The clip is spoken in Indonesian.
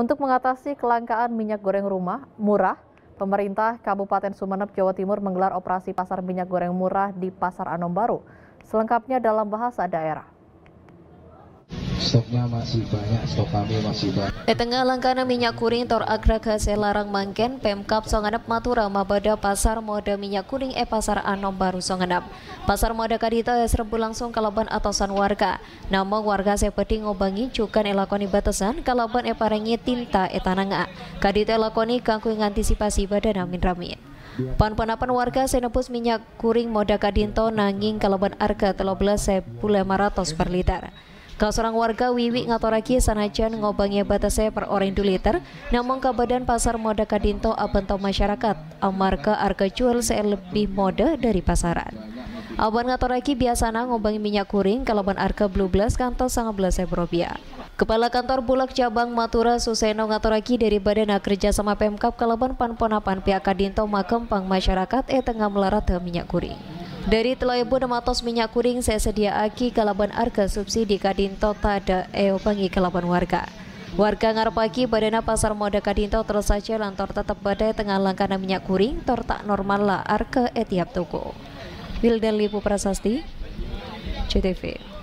Untuk mengatasi kelangkaan minyak goreng rumah murah, pemerintah Kabupaten Sumeneb, Jawa Timur menggelar operasi pasar minyak goreng murah di Pasar Anom Baru. Selengkapnya dalam bahasa daerah stoknya masih banyak, stok kami masih banyak. Di tengah langkana minyak kuring tor agraga selarang mangken, Pemkap Songanap Matura mabada pasar moda minyak Kuring e pasar anom baru Songanap. Pasar moda kadita ya serbu langsung kalaban atasan warga. Namun warga sepedi ngobangi cukan elakoni batasan kalaban e parengi tinta e tananga. Kadita elakoni kangku antisipasi badan amin ramin. Pan-panapan warga senepus minyak kuring moda kadinto nanging kalaban telah 13 e sepuluh maratos per liter. Kalau seorang warga Wiwi ngatoraki sanajan ngobangnya batasnya per orang liter, namun ke pasar moda kadinto abentau masyarakat, amarga harga jual saya lebih moda dari pasaran. Aban ngatoraki biasana ngobangi minyak kuring kalau ban harga blue belas kantor sangat belas rupiah. Kepala Kantor Bulak Cabang Matura Suseno Ngatoraki dari Badan Kerja sama Pemkap Kalaban Panponapan pihak Kadinto Makempang Masyarakat eh tengah melarat minyak kuring. Dari Teloyebun Matos Minyak Kuring saya sedia aki kalaban arga subsidi kadin tota da eo pangi kalaban warga. Warga ngarepaki badana pasar moda terus tersaja lantor tetap badai tengah langkana minyak kuring tor tak normal lah arke etiap toko. Wildan Lipu Prasasti, CTV.